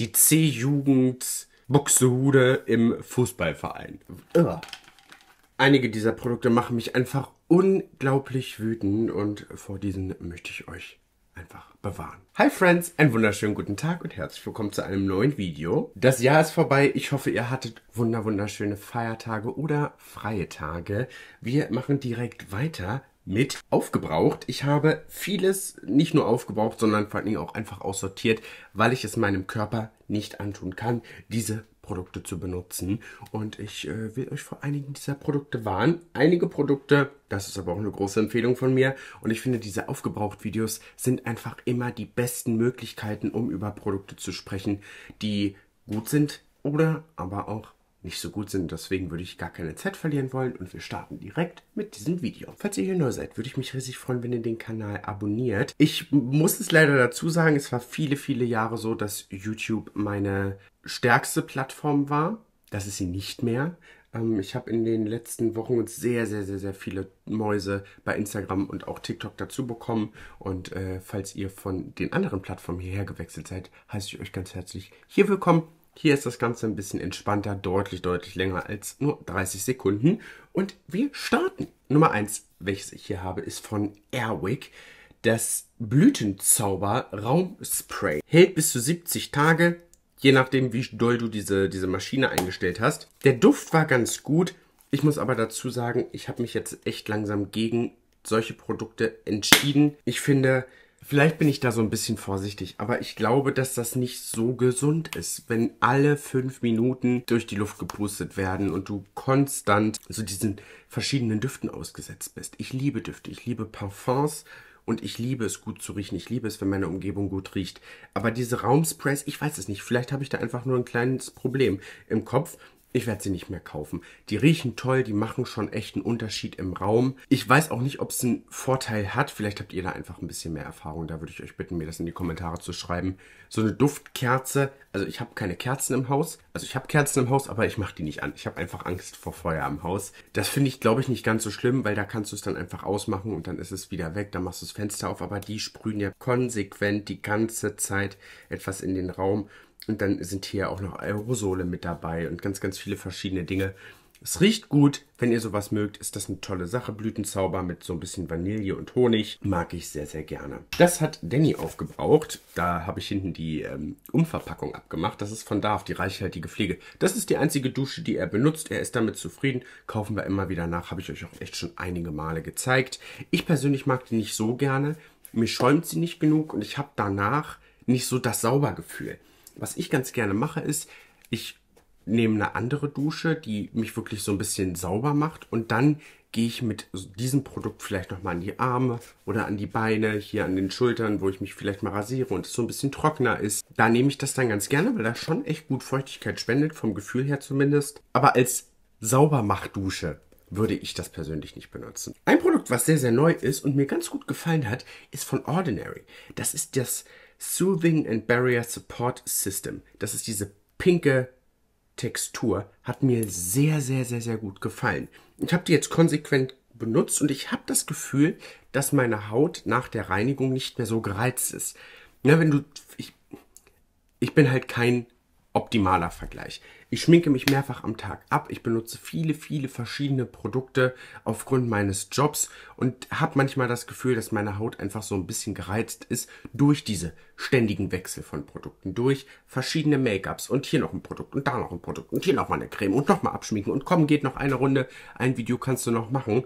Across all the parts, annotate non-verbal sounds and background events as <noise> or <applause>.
die C-Jugend Buxtehude im Fußballverein. Ugh. Einige dieser Produkte machen mich einfach unglaublich wütend und vor diesen möchte ich euch einfach bewahren. Hi Friends, einen wunderschönen guten Tag und herzlich willkommen zu einem neuen Video. Das Jahr ist vorbei. Ich hoffe, ihr hattet wunder wunderschöne Feiertage oder freie Tage. Wir machen direkt weiter mit aufgebraucht. Ich habe vieles nicht nur aufgebraucht, sondern vor allen Dingen auch einfach aussortiert, weil ich es meinem Körper nicht antun kann, diese Produkte zu benutzen. Und ich äh, will euch vor einigen dieser Produkte warnen. Einige Produkte, das ist aber auch eine große Empfehlung von mir. Und ich finde, diese Aufgebraucht-Videos sind einfach immer die besten Möglichkeiten, um über Produkte zu sprechen, die gut sind oder aber auch nicht so gut sind. Deswegen würde ich gar keine Zeit verlieren wollen und wir starten direkt mit diesem Video. Falls ihr hier neu seid, würde ich mich riesig freuen, wenn ihr den Kanal abonniert. Ich muss es leider dazu sagen, es war viele, viele Jahre so, dass YouTube meine stärkste Plattform war. Das ist sie nicht mehr. Ähm, ich habe in den letzten Wochen sehr, sehr, sehr, sehr viele Mäuse bei Instagram und auch TikTok dazu bekommen. Und äh, falls ihr von den anderen Plattformen hierher gewechselt seid, heiße ich euch ganz herzlich hier willkommen hier ist das Ganze ein bisschen entspannter, deutlich, deutlich länger als nur 30 Sekunden. Und wir starten. Nummer 1, welches ich hier habe, ist von Airwick. Das Blütenzauber Raumspray hält bis zu 70 Tage, je nachdem, wie doll du diese, diese Maschine eingestellt hast. Der Duft war ganz gut. Ich muss aber dazu sagen, ich habe mich jetzt echt langsam gegen solche Produkte entschieden. Ich finde, Vielleicht bin ich da so ein bisschen vorsichtig, aber ich glaube, dass das nicht so gesund ist, wenn alle fünf Minuten durch die Luft gepustet werden und du konstant so diesen verschiedenen Düften ausgesetzt bist. Ich liebe Düfte, ich liebe Parfums, und ich liebe es gut zu riechen. Ich liebe es, wenn meine Umgebung gut riecht. Aber diese Raumsprays, ich weiß es nicht. Vielleicht habe ich da einfach nur ein kleines Problem im Kopf, ich werde sie nicht mehr kaufen. Die riechen toll, die machen schon echt einen Unterschied im Raum. Ich weiß auch nicht, ob es einen Vorteil hat. Vielleicht habt ihr da einfach ein bisschen mehr Erfahrung. Da würde ich euch bitten, mir das in die Kommentare zu schreiben. So eine Duftkerze. Also ich habe keine Kerzen im Haus. Also ich habe Kerzen im Haus, aber ich mache die nicht an. Ich habe einfach Angst vor Feuer im Haus. Das finde ich, glaube ich, nicht ganz so schlimm, weil da kannst du es dann einfach ausmachen und dann ist es wieder weg. Dann machst du das Fenster auf. Aber die sprühen ja konsequent die ganze Zeit etwas in den Raum. Und dann sind hier auch noch Aerosole mit dabei und ganz, ganz viele verschiedene Dinge. Es riecht gut. Wenn ihr sowas mögt, ist das eine tolle Sache. Blütenzauber mit so ein bisschen Vanille und Honig. Mag ich sehr, sehr gerne. Das hat Danny aufgebraucht. Da habe ich hinten die ähm, Umverpackung abgemacht. Das ist von Darf, die reichhaltige Pflege. Das ist die einzige Dusche, die er benutzt. Er ist damit zufrieden. Kaufen wir immer wieder nach. Habe ich euch auch echt schon einige Male gezeigt. Ich persönlich mag die nicht so gerne. Mir schäumt sie nicht genug und ich habe danach nicht so das Saubergefühl. Was ich ganz gerne mache, ist, ich nehme eine andere Dusche, die mich wirklich so ein bisschen sauber macht und dann gehe ich mit diesem Produkt vielleicht nochmal an die Arme oder an die Beine, hier an den Schultern, wo ich mich vielleicht mal rasiere und es so ein bisschen trockener ist. Da nehme ich das dann ganz gerne, weil das schon echt gut Feuchtigkeit spendet, vom Gefühl her zumindest. Aber als Saubermachdusche würde ich das persönlich nicht benutzen. Ein Produkt, was sehr, sehr neu ist und mir ganz gut gefallen hat, ist von Ordinary. Das ist das Soothing and Barrier Support System. Das ist diese pinke Textur. Hat mir sehr, sehr, sehr, sehr gut gefallen. Ich habe die jetzt konsequent benutzt und ich habe das Gefühl, dass meine Haut nach der Reinigung nicht mehr so gereizt ist. Ja, wenn du. Ich, ich bin halt kein optimaler Vergleich. Ich schminke mich mehrfach am Tag ab. Ich benutze viele, viele verschiedene Produkte aufgrund meines Jobs und habe manchmal das Gefühl, dass meine Haut einfach so ein bisschen gereizt ist durch diese ständigen Wechsel von Produkten, durch verschiedene Make-ups und hier noch ein Produkt und da noch ein Produkt und hier noch mal eine Creme und noch mal abschminken und komm, geht noch eine Runde, ein Video kannst du noch machen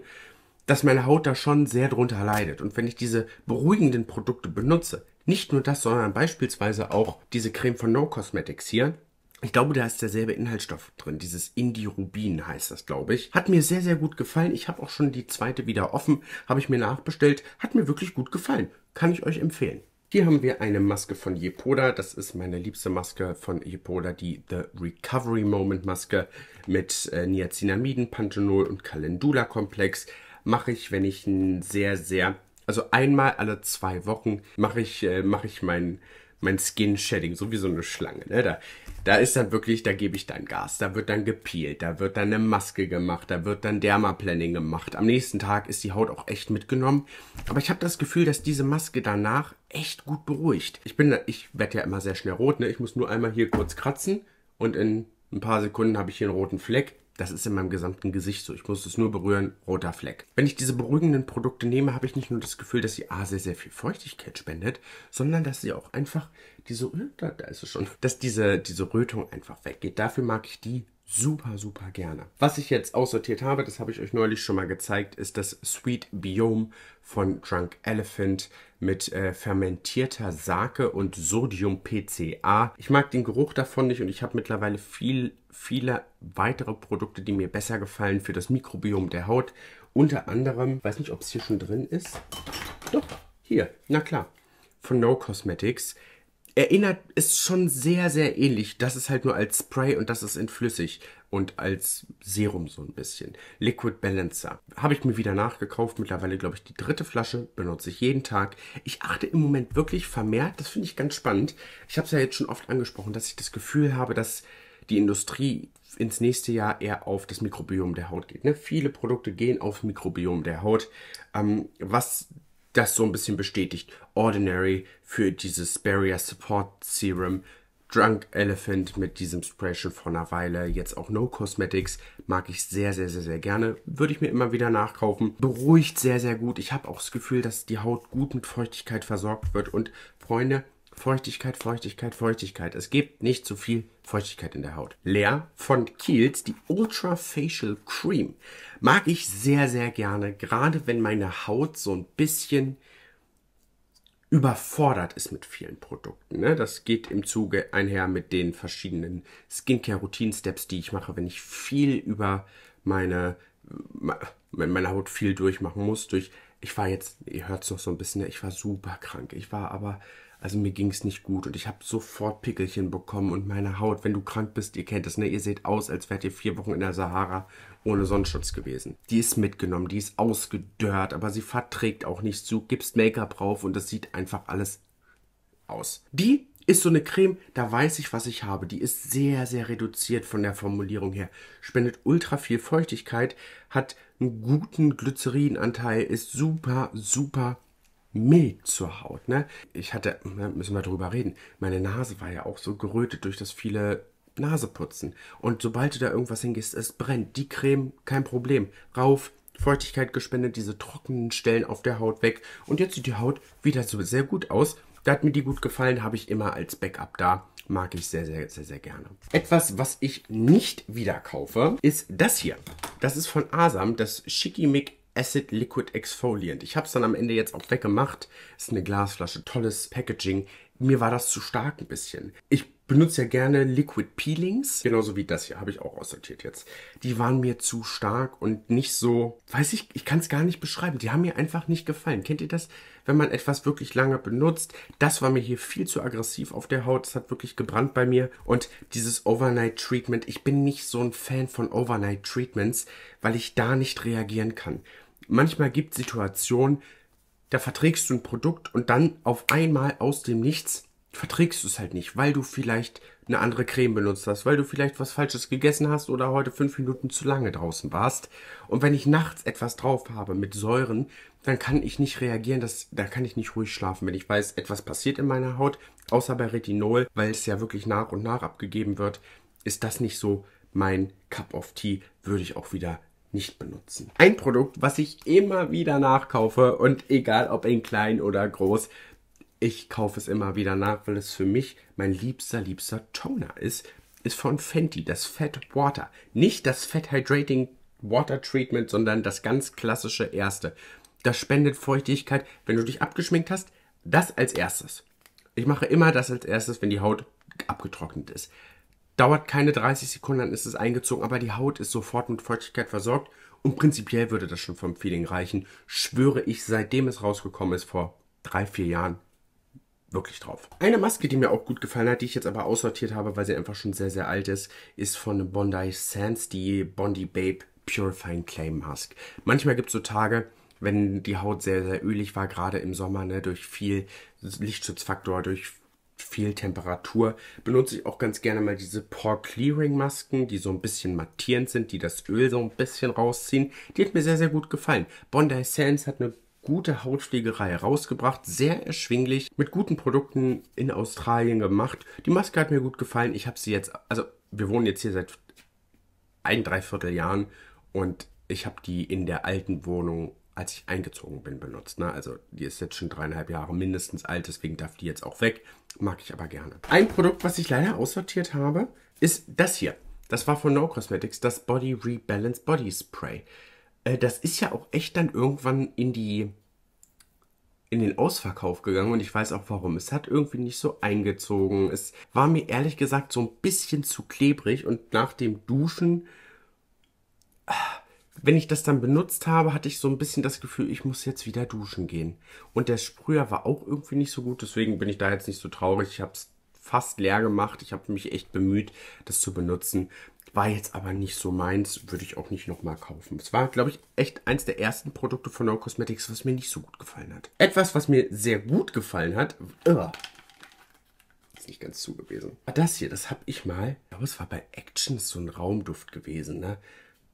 dass meine Haut da schon sehr drunter leidet. Und wenn ich diese beruhigenden Produkte benutze, nicht nur das, sondern beispielsweise auch diese Creme von No Cosmetics hier, ich glaube, da ist derselbe Inhaltsstoff drin. Dieses Indirubin heißt das, glaube ich. Hat mir sehr, sehr gut gefallen. Ich habe auch schon die zweite wieder offen. Habe ich mir nachbestellt. Hat mir wirklich gut gefallen. Kann ich euch empfehlen. Hier haben wir eine Maske von Yepoda. Das ist meine liebste Maske von Yepoda, die The Recovery Moment Maske mit äh, Niacinamiden, Panthenol und Calendula-Komplex. Mache ich, wenn ich ein sehr, sehr, also einmal alle zwei Wochen mache ich, äh, mache ich meinen mein skin Shedding, so wie so eine Schlange. Ne? Da, da ist dann wirklich, da gebe ich dann Gas, da wird dann gepeelt, da wird dann eine Maske gemacht, da wird dann Dermaplanning gemacht. Am nächsten Tag ist die Haut auch echt mitgenommen. Aber ich habe das Gefühl, dass diese Maske danach echt gut beruhigt. Ich bin, ich werde ja immer sehr schnell rot, ne? Ich muss nur einmal hier kurz kratzen und in ein paar Sekunden habe ich hier einen roten Fleck. Das ist in meinem gesamten Gesicht so. Ich muss es nur berühren, roter Fleck. Wenn ich diese beruhigenden Produkte nehme, habe ich nicht nur das Gefühl, dass sie A, sehr, sehr viel Feuchtigkeit spendet, sondern dass sie auch einfach diese, da, da ist es schon, dass diese, diese Rötung einfach weggeht. Dafür mag ich die super, super gerne. Was ich jetzt aussortiert habe, das habe ich euch neulich schon mal gezeigt, ist das Sweet Biome von Drunk Elephant mit äh, fermentierter Sake und Sodium-PCA. Ich mag den Geruch davon nicht und ich habe mittlerweile viel, viele weitere Produkte, die mir besser gefallen für das Mikrobiom der Haut. Unter anderem, weiß nicht, ob es hier schon drin ist. Doch, hier, na klar, von No Cosmetics erinnert, ist schon sehr, sehr ähnlich. Das ist halt nur als Spray und das ist in flüssig und als Serum so ein bisschen. Liquid Balancer. Habe ich mir wieder nachgekauft. Mittlerweile, glaube ich, die dritte Flasche. Benutze ich jeden Tag. Ich achte im Moment wirklich vermehrt. Das finde ich ganz spannend. Ich habe es ja jetzt schon oft angesprochen, dass ich das Gefühl habe, dass die Industrie ins nächste Jahr eher auf das Mikrobiom der Haut geht. Ne? Viele Produkte gehen auf Mikrobiom der Haut, ähm, was das so ein bisschen bestätigt. Ordinary für dieses Barrier Support Serum. Drunk Elephant mit diesem Spray schon vor einer Weile. Jetzt auch No Cosmetics. Mag ich sehr, sehr, sehr, sehr gerne. Würde ich mir immer wieder nachkaufen. Beruhigt sehr, sehr gut. Ich habe auch das Gefühl, dass die Haut gut mit Feuchtigkeit versorgt wird. Und Freunde, Feuchtigkeit, Feuchtigkeit, Feuchtigkeit. Es gibt nicht zu viel Feuchtigkeit in der Haut. Leer von Kiehl's, die Ultra Facial Cream. Mag ich sehr, sehr gerne, gerade wenn meine Haut so ein bisschen überfordert ist mit vielen Produkten. Ne? Das geht im Zuge einher mit den verschiedenen Skincare-Routine-Steps, die ich mache, wenn ich viel über meine, wenn meine Haut viel durchmachen muss. Durch, ich war jetzt, ihr hört es noch so ein bisschen, ne? ich war super krank. Ich war aber also mir ging es nicht gut und ich habe sofort Pickelchen bekommen und meine Haut, wenn du krank bist, ihr kennt das, ne? Ihr seht aus, als wärt ihr vier Wochen in der Sahara ohne Sonnenschutz gewesen. Die ist mitgenommen, die ist ausgedörrt, aber sie verträgt auch nichts. zu, gibst Make-up drauf und es sieht einfach alles aus. Die ist so eine Creme, da weiß ich, was ich habe. Die ist sehr, sehr reduziert von der Formulierung her. Spendet ultra viel Feuchtigkeit, hat einen guten Glycerinanteil, ist super, super mild zur Haut. Ne? Ich hatte, ne, müssen wir drüber reden, meine Nase war ja auch so gerötet durch das viele Naseputzen. Und sobald du da irgendwas hingehst, es brennt. Die Creme, kein Problem. Rauf, Feuchtigkeit gespendet, diese trockenen Stellen auf der Haut weg. Und jetzt sieht die Haut wieder so sehr gut aus. Da hat mir die gut gefallen, habe ich immer als Backup da. Mag ich sehr, sehr, sehr, sehr gerne. Etwas, was ich nicht wieder kaufe, ist das hier. Das ist von Asam, das Schickimick Acid Liquid Exfoliant. Ich habe es dann am Ende jetzt auch weggemacht. Ist eine Glasflasche, tolles Packaging. Mir war das zu stark ein bisschen. Ich benutze ja gerne Liquid Peelings, genauso wie das hier, habe ich auch aussortiert jetzt. Die waren mir zu stark und nicht so, weiß ich, ich kann es gar nicht beschreiben. Die haben mir einfach nicht gefallen. Kennt ihr das, wenn man etwas wirklich lange benutzt? Das war mir hier viel zu aggressiv auf der Haut. Es hat wirklich gebrannt bei mir. Und dieses Overnight Treatment, ich bin nicht so ein Fan von Overnight Treatments, weil ich da nicht reagieren kann manchmal gibt es Situationen, da verträgst du ein Produkt und dann auf einmal aus dem Nichts verträgst du es halt nicht, weil du vielleicht eine andere Creme benutzt hast, weil du vielleicht was Falsches gegessen hast oder heute fünf Minuten zu lange draußen warst. Und wenn ich nachts etwas drauf habe mit Säuren, dann kann ich nicht reagieren, das, da kann ich nicht ruhig schlafen, wenn ich weiß, etwas passiert in meiner Haut, außer bei Retinol, weil es ja wirklich nach und nach abgegeben wird, ist das nicht so mein Cup of Tea, würde ich auch wieder nicht benutzen. Ein Produkt, was ich immer wieder nachkaufe und egal ob in klein oder groß, ich kaufe es immer wieder nach, weil es für mich mein liebster, liebster Toner ist, ist von Fenty, das Fat Water. Nicht das Fat Hydrating Water Treatment, sondern das ganz klassische erste. Das spendet Feuchtigkeit, wenn du dich abgeschminkt hast, das als erstes. Ich mache immer das als erstes, wenn die Haut abgetrocknet ist. Dauert keine 30 Sekunden, dann ist es eingezogen, aber die Haut ist sofort mit Feuchtigkeit versorgt und prinzipiell würde das schon vom Feeling reichen. Schwöre ich, seitdem es rausgekommen ist, vor drei, vier Jahren, wirklich drauf. Eine Maske, die mir auch gut gefallen hat, die ich jetzt aber aussortiert habe, weil sie einfach schon sehr, sehr alt ist, ist von Bondi Sands, die Bondi Babe Purifying Clay Mask. Manchmal gibt es so Tage, wenn die Haut sehr, sehr ölig war, gerade im Sommer, ne, durch viel Lichtschutzfaktor, durch viel Temperatur, benutze ich auch ganz gerne mal diese Pore Clearing Masken, die so ein bisschen mattierend sind, die das Öl so ein bisschen rausziehen. Die hat mir sehr, sehr gut gefallen. Bondi Sands hat eine gute Hautpflegerei rausgebracht, sehr erschwinglich, mit guten Produkten in Australien gemacht. Die Maske hat mir gut gefallen. Ich habe sie jetzt, also wir wohnen jetzt hier seit ein, dreiviertel Jahren und ich habe die in der alten Wohnung, als ich eingezogen bin, benutzt. Ne? Also die ist jetzt schon dreieinhalb Jahre mindestens alt, deswegen darf die jetzt auch weg. Mag ich aber gerne. Ein Produkt, was ich leider aussortiert habe, ist das hier. Das war von No Cosmetics, das Body Rebalance Body Spray. Äh, das ist ja auch echt dann irgendwann in die in den Ausverkauf gegangen und ich weiß auch warum. Es hat irgendwie nicht so eingezogen. Es war mir ehrlich gesagt so ein bisschen zu klebrig und nach dem Duschen. Ah, wenn ich das dann benutzt habe, hatte ich so ein bisschen das Gefühl, ich muss jetzt wieder duschen gehen. Und der Sprüher war auch irgendwie nicht so gut, deswegen bin ich da jetzt nicht so traurig. Ich habe es fast leer gemacht. Ich habe mich echt bemüht, das zu benutzen. War jetzt aber nicht so meins, würde ich auch nicht nochmal kaufen. Es war, glaube ich, echt eins der ersten Produkte von No Cosmetics, was mir nicht so gut gefallen hat. Etwas, was mir sehr gut gefallen hat, uh, ist nicht ganz zu gewesen. War das hier, das habe ich mal, ich glaube, es war bei Action so ein Raumduft gewesen, ne?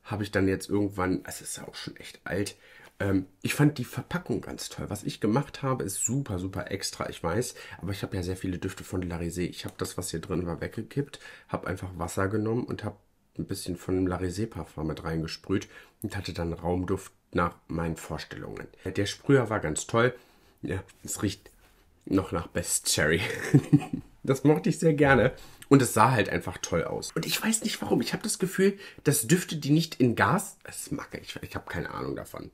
habe ich dann jetzt irgendwann, es ist ja auch schon echt alt, ähm, ich fand die Verpackung ganz toll. Was ich gemacht habe, ist super, super extra, ich weiß. Aber ich habe ja sehr viele Düfte von Larisé. Ich habe das, was hier drin war, weggekippt, habe einfach Wasser genommen und habe ein bisschen von dem Larisé-Parfum mit reingesprüht und hatte dann Raumduft nach meinen Vorstellungen. Der Sprüher war ganz toll. Ja, es riecht noch nach Best Cherry. <laughs> Das mochte ich sehr gerne. Und es sah halt einfach toll aus. Und ich weiß nicht warum. Ich habe das Gefühl, dass Düfte, die nicht in Gas. Das mag ich. Ich habe keine Ahnung davon.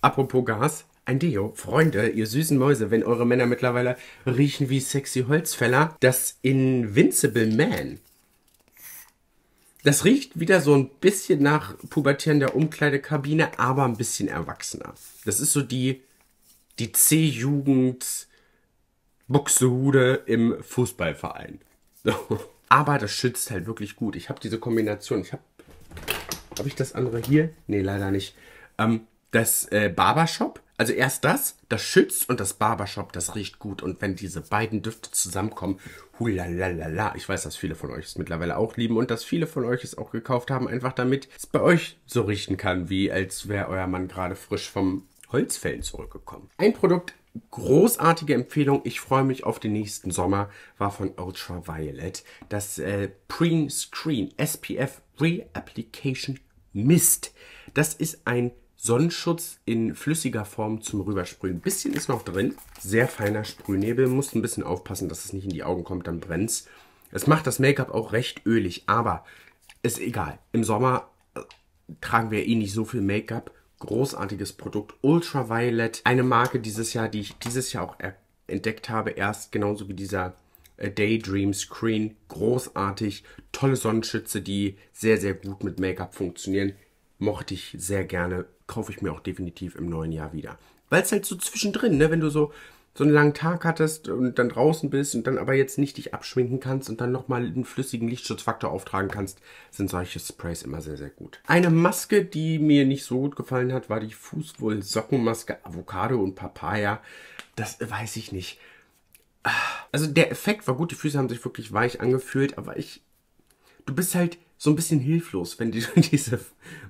Apropos Gas. Ein Deo. Freunde, ihr süßen Mäuse, wenn eure Männer mittlerweile riechen wie sexy Holzfäller, das Invincible Man. Das riecht wieder so ein bisschen nach pubertierender Umkleidekabine, aber ein bisschen erwachsener. Das ist so die, die C-Jugend, Buxtehude im Fußballverein. Aber das schützt halt wirklich gut. Ich habe diese Kombination. Ich habe. Habe ich das andere hier? Nee, leider nicht. Ähm, das äh, Barbershop. Also erst das, das schützt und das Barbershop, das riecht gut. Und wenn diese beiden Düfte zusammenkommen, hulalalala. Ich weiß, dass viele von euch es mittlerweile auch lieben und dass viele von euch es auch gekauft haben, einfach damit es bei euch so riechen kann, wie als wäre euer Mann gerade frisch vom Holzfällen zurückgekommen. Ein Produkt großartige Empfehlung. Ich freue mich auf den nächsten Sommer. War von Ultraviolet. Das äh, Pre-Screen SPF Reapplication Mist. Das ist ein Sonnenschutz in flüssiger Form zum Rübersprühen. Ein bisschen ist noch drin. Sehr feiner Sprühnebel. Muss ein bisschen aufpassen, dass es nicht in die Augen kommt, dann brennt's. Es macht das Make-up auch recht ölig, aber ist egal. Im Sommer äh, tragen wir eh nicht so viel Make-up großartiges Produkt. Ultraviolet, eine Marke dieses Jahr, die ich dieses Jahr auch entdeckt habe, erst genauso wie dieser äh, Daydream Screen. Großartig, tolle Sonnenschütze, die sehr, sehr gut mit Make-up funktionieren. Mochte ich sehr gerne, kaufe ich mir auch definitiv im neuen Jahr wieder. Weil es halt so zwischendrin, ne, wenn du so so einen langen Tag hattest und dann draußen bist und dann aber jetzt nicht dich abschminken kannst und dann nochmal einen flüssigen Lichtschutzfaktor auftragen kannst, sind solche Sprays immer sehr, sehr gut. Eine Maske, die mir nicht so gut gefallen hat, war die fußwohl sockenmaske Avocado und Papaya. Das weiß ich nicht. Ah, also der Effekt war gut, die Füße haben sich wirklich weich angefühlt, aber ich... Du bist halt so ein bisschen hilflos, wenn du <laughs> diese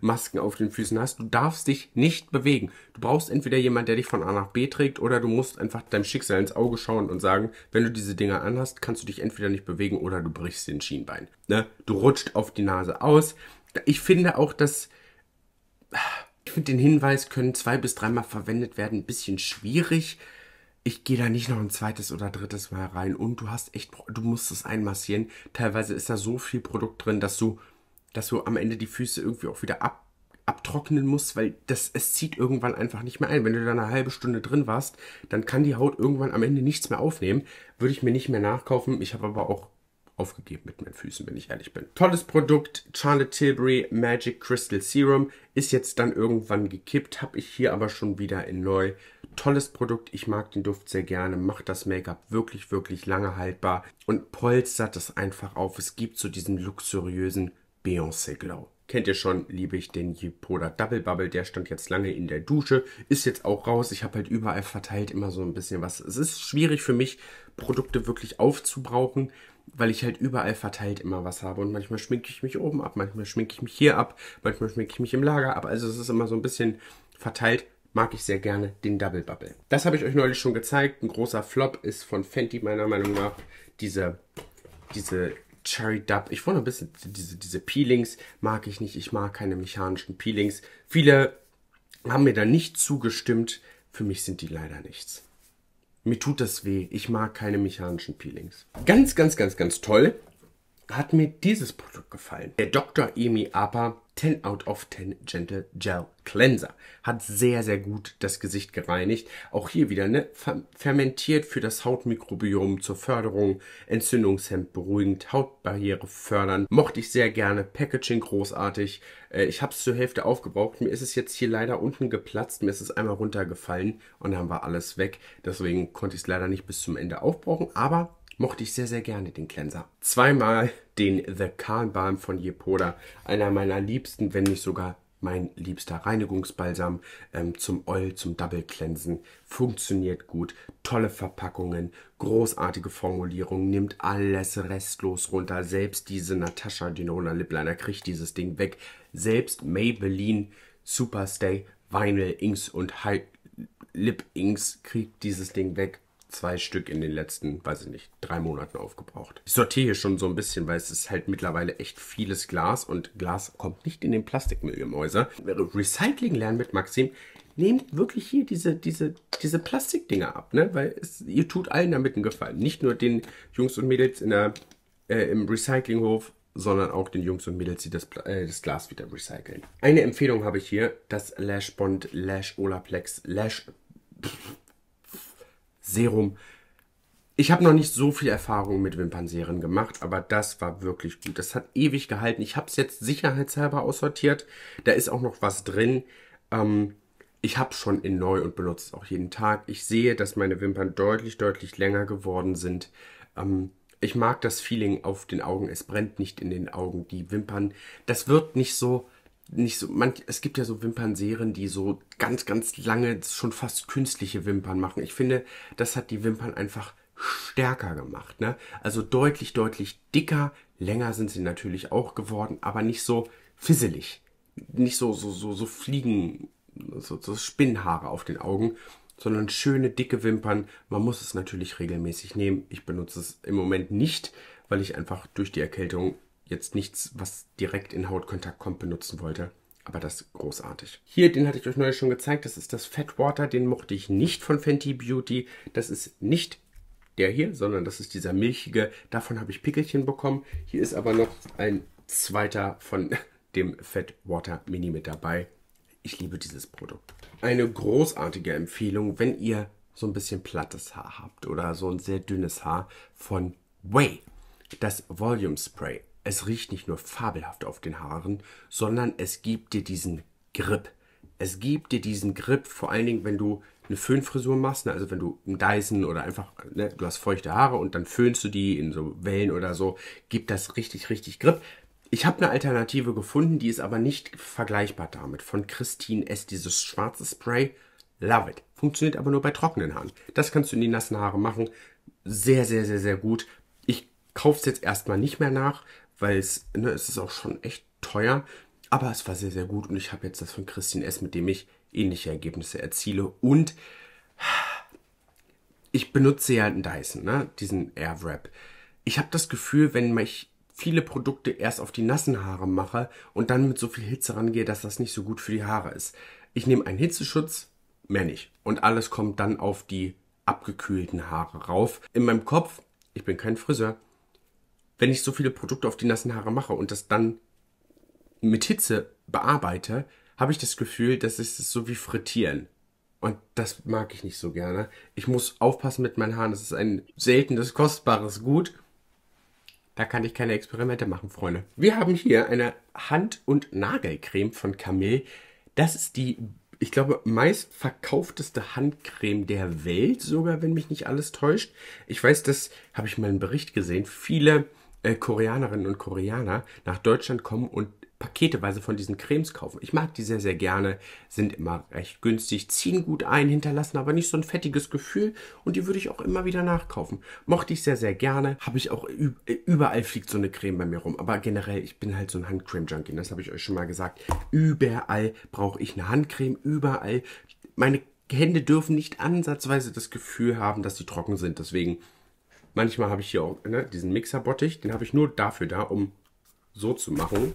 Masken auf den Füßen hast. Du darfst dich nicht bewegen. Du brauchst entweder jemand, der dich von A nach B trägt, oder du musst einfach deinem Schicksal ins Auge schauen und sagen, wenn du diese Dinger anhast, kannst du dich entweder nicht bewegen oder du brichst den Schienbein. Ne? Du rutscht auf die Nase aus. Ich finde auch, dass ich finde den Hinweis, können zwei bis dreimal verwendet werden, ein bisschen schwierig ich gehe da nicht noch ein zweites oder drittes Mal rein und du hast echt, du musst es einmassieren. Teilweise ist da so viel Produkt drin, dass du, dass du am Ende die Füße irgendwie auch wieder ab, abtrocknen musst, weil das, es zieht irgendwann einfach nicht mehr ein. Wenn du da eine halbe Stunde drin warst, dann kann die Haut irgendwann am Ende nichts mehr aufnehmen. Würde ich mir nicht mehr nachkaufen. Ich habe aber auch aufgegeben mit meinen Füßen, wenn ich ehrlich bin. Tolles Produkt, Charlotte Tilbury Magic Crystal Serum, ist jetzt dann irgendwann gekippt, habe ich hier aber schon wieder in neu tolles Produkt. Ich mag den Duft sehr gerne. Macht das Make-up wirklich, wirklich lange haltbar und polstert es einfach auf. Es gibt so diesen luxuriösen Beyoncé Glow. Kennt ihr schon, liebe ich den Yipoda Double Bubble. Der stand jetzt lange in der Dusche, ist jetzt auch raus. Ich habe halt überall verteilt immer so ein bisschen was. Es ist schwierig für mich, Produkte wirklich aufzubrauchen, weil ich halt überall verteilt immer was habe. Und manchmal schminke ich mich oben ab, manchmal schminke ich mich hier ab, manchmal schminke ich mich im Lager ab. Also es ist immer so ein bisschen verteilt mag ich sehr gerne den Double Bubble. Das habe ich euch neulich schon gezeigt. Ein großer Flop ist von Fenty meiner Meinung nach diese, diese Cherry Dub. Ich wollte ein bisschen, diese, diese Peelings mag ich nicht. Ich mag keine mechanischen Peelings. Viele haben mir da nicht zugestimmt. Für mich sind die leider nichts. Mir tut das weh. Ich mag keine mechanischen Peelings. Ganz, ganz, ganz, ganz toll hat mir dieses Produkt gefallen. Der Dr. Emi Apa 10 out of 10 Gentle Gel Cleanser. Hat sehr, sehr gut das Gesicht gereinigt. Auch hier wieder, ne? Fermentiert für das Hautmikrobiom zur Förderung, entzündungshemd beruhigend, Hautbarriere fördern. Mochte ich sehr gerne. Packaging großartig. Äh, ich habe es zur Hälfte aufgebraucht. Mir ist es jetzt hier leider unten geplatzt. Mir ist es einmal runtergefallen und dann war alles weg. Deswegen konnte ich es leider nicht bis zum Ende aufbrauchen. Aber mochte ich sehr, sehr gerne den Cleanser. Zweimal den The Calm Balm von Jepoda, einer meiner liebsten, wenn nicht sogar mein liebster Reinigungsbalsam ähm, zum Oil, zum Double Cleansen. Funktioniert gut, tolle Verpackungen, großartige Formulierung, nimmt alles restlos runter. Selbst diese Natasha Denona Lip Liner kriegt dieses Ding weg. Selbst Maybelline Superstay Vinyl Inks und High Lip Inks kriegt dieses Ding weg zwei Stück in den letzten, weiß ich nicht, drei Monaten aufgebraucht. Ich sortiere hier schon so ein bisschen, weil es ist halt mittlerweile echt vieles Glas und Glas kommt nicht in den Plastikmüll, ihr Mäuser. Recycling lernen mit Maxim. Nehmt wirklich hier diese, diese, diese Plastikdinger ab, ne? Weil es, ihr tut allen damit einen Gefallen. Nicht nur den Jungs und Mädels in der, äh, im Recyclinghof, sondern auch den Jungs und Mädels, die das, äh, das, Glas wieder recyceln. Eine Empfehlung habe ich hier, das Lash Bond, Lash Olaplex, Lash... Pff, Serum. Ich habe noch nicht so viel Erfahrung mit Wimpernserien gemacht, aber das war wirklich gut. Das hat ewig gehalten. Ich habe es jetzt sicherheitshalber aussortiert. Da ist auch noch was drin. Ähm, ich habe schon in neu und benutze es auch jeden Tag. Ich sehe, dass meine Wimpern deutlich, deutlich länger geworden sind. Ähm, ich mag das Feeling auf den Augen. Es brennt nicht in den Augen. Die Wimpern, das wird nicht so nicht so, manch, es gibt ja so Wimpernserien, die so ganz, ganz lange schon fast künstliche Wimpern machen. Ich finde, das hat die Wimpern einfach stärker gemacht, ne? Also deutlich, deutlich dicker. Länger sind sie natürlich auch geworden, aber nicht so fisselig. Nicht so, so, so, so Fliegen, so, so Spinnhaare auf den Augen, sondern schöne, dicke Wimpern. Man muss es natürlich regelmäßig nehmen. Ich benutze es im Moment nicht, weil ich einfach durch die Erkältung jetzt nichts, was direkt in Hautkontakt kommt, benutzen wollte. Aber das ist großartig. Hier, den hatte ich euch neulich schon gezeigt. Das ist das Fat Water. Den mochte ich nicht von Fenty Beauty. Das ist nicht der hier, sondern das ist dieser milchige. Davon habe ich Pickelchen bekommen. Hier ist aber noch ein zweiter von <laughs> dem Fat Water Mini mit dabei. Ich liebe dieses Produkt. Eine großartige Empfehlung, wenn ihr so ein bisschen plattes Haar habt oder so ein sehr dünnes Haar von Way. Das Volume Spray. Es riecht nicht nur fabelhaft auf den Haaren, sondern es gibt dir diesen Grip. Es gibt dir diesen Grip, vor allen Dingen, wenn du eine Föhnfrisur machst, ne? also wenn du einen Dyson oder einfach, ne? du hast feuchte Haare und dann föhnst du die in so Wellen oder so, gibt das richtig, richtig Grip. Ich habe eine Alternative gefunden, die ist aber nicht vergleichbar damit. Von Christine S. dieses schwarze Spray. Love it. Funktioniert aber nur bei trockenen Haaren. Das kannst du in die nassen Haare machen. Sehr, sehr, sehr, sehr gut. Ich kaufe es jetzt erstmal nicht mehr nach, weil es, ne, es ist auch schon echt teuer. Aber es war sehr, sehr gut und ich habe jetzt das von Christian S., mit dem ich ähnliche Ergebnisse erziele. Und ich benutze ja einen Dyson, ne? diesen Airwrap. Ich habe das Gefühl, wenn ich viele Produkte erst auf die nassen Haare mache und dann mit so viel Hitze rangehe, dass das nicht so gut für die Haare ist. Ich nehme einen Hitzeschutz, mehr nicht. Und alles kommt dann auf die abgekühlten Haare rauf. In meinem Kopf, ich bin kein Friseur, wenn ich so viele Produkte auf die nassen Haare mache und das dann mit Hitze bearbeite, habe ich das Gefühl, das ist so wie frittieren. Und das mag ich nicht so gerne. Ich muss aufpassen mit meinen Haaren. Das ist ein seltenes, kostbares Gut. Da kann ich keine Experimente machen, Freunde. Wir haben hier eine Hand- und Nagelcreme von Camille. Das ist die, ich glaube, meistverkaufteste Handcreme der Welt, sogar wenn mich nicht alles täuscht. Ich weiß, das habe ich mal im Bericht gesehen. Viele äh, Koreanerinnen und Koreaner nach Deutschland kommen und paketeweise von diesen Cremes kaufen. Ich mag die sehr, sehr gerne, sind immer recht günstig, ziehen gut ein, hinterlassen aber nicht so ein fettiges Gefühl und die würde ich auch immer wieder nachkaufen. Mochte ich sehr, sehr gerne, habe ich auch, äh, überall fliegt so eine Creme bei mir rum, aber generell, ich bin halt so ein Handcreme-Junkie, das habe ich euch schon mal gesagt. Überall brauche ich eine Handcreme, überall. Meine Hände dürfen nicht ansatzweise das Gefühl haben, dass sie trocken sind, deswegen Manchmal habe ich hier auch ne, diesen Mixer-Bottich, den habe ich nur dafür da, um so zu machen.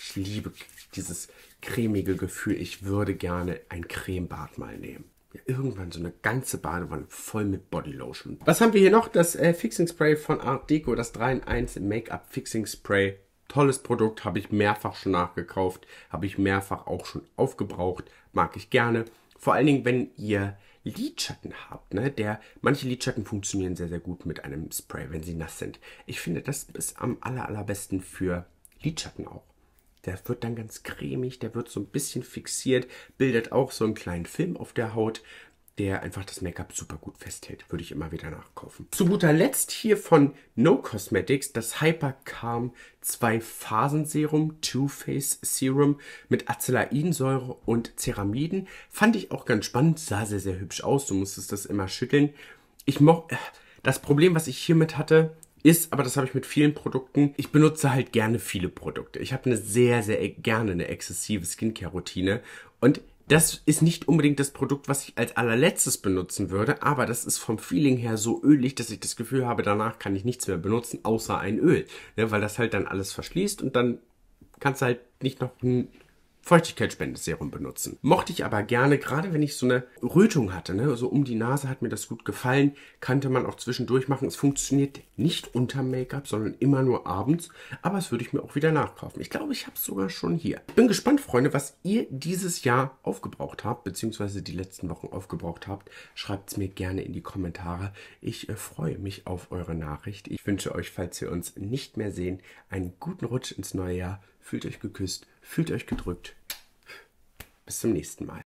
Ich liebe dieses cremige Gefühl. Ich würde gerne ein Cremebad mal nehmen. Ja, irgendwann so eine ganze Badewanne voll mit Bodylotion. Was haben wir hier noch? Das äh, Fixing Spray von Art Deco, das 3 in 1 Make-up Fixing Spray. Tolles Produkt, habe ich mehrfach schon nachgekauft, habe ich mehrfach auch schon aufgebraucht, mag ich gerne. Vor allen Dingen, wenn ihr Lidschatten habt, ne, der, manche Lidschatten funktionieren sehr, sehr gut mit einem Spray, wenn sie nass sind. Ich finde, das ist am aller, allerbesten für Lidschatten auch. Der wird dann ganz cremig, der wird so ein bisschen fixiert, bildet auch so einen kleinen Film auf der Haut der einfach das Make-up super gut festhält. Würde ich immer wieder nachkaufen. Zu guter Letzt hier von No Cosmetics das Hyper Calm 2 Phasen Serum, Two Face Serum mit Acelainsäure und Ceramiden. Fand ich auch ganz spannend, sah sehr, sehr hübsch aus. Du musstest das immer schütteln. Ich mochte. Äh, das Problem, was ich hiermit hatte, ist, aber das habe ich mit vielen Produkten. Ich benutze halt gerne viele Produkte. Ich habe eine sehr, sehr äh, gerne eine exzessive Skincare-Routine und das ist nicht unbedingt das Produkt, was ich als allerletztes benutzen würde, aber das ist vom Feeling her so ölig, dass ich das Gefühl habe, danach kann ich nichts mehr benutzen, außer ein Öl. Ne, weil das halt dann alles verschließt und dann kannst du halt nicht noch ein Feuchtigkeitsspendeserum benutzen. Mochte ich aber gerne, gerade wenn ich so eine Rötung hatte, ne, so um die Nase hat mir das gut gefallen, kannte man auch zwischendurch machen. Es funktioniert nicht unter Make-up, sondern immer nur abends, aber es würde ich mir auch wieder nachkaufen. Ich glaube, ich habe es sogar schon hier. Bin gespannt, Freunde, was ihr dieses Jahr aufgebraucht habt, beziehungsweise die letzten Wochen aufgebraucht habt. Schreibt es mir gerne in die Kommentare. Ich äh, freue mich auf eure Nachricht. Ich wünsche euch, falls wir uns nicht mehr sehen, einen guten Rutsch ins neue Jahr. Fühlt euch geküsst Fühlt euch gedrückt. Bis zum nächsten Mal.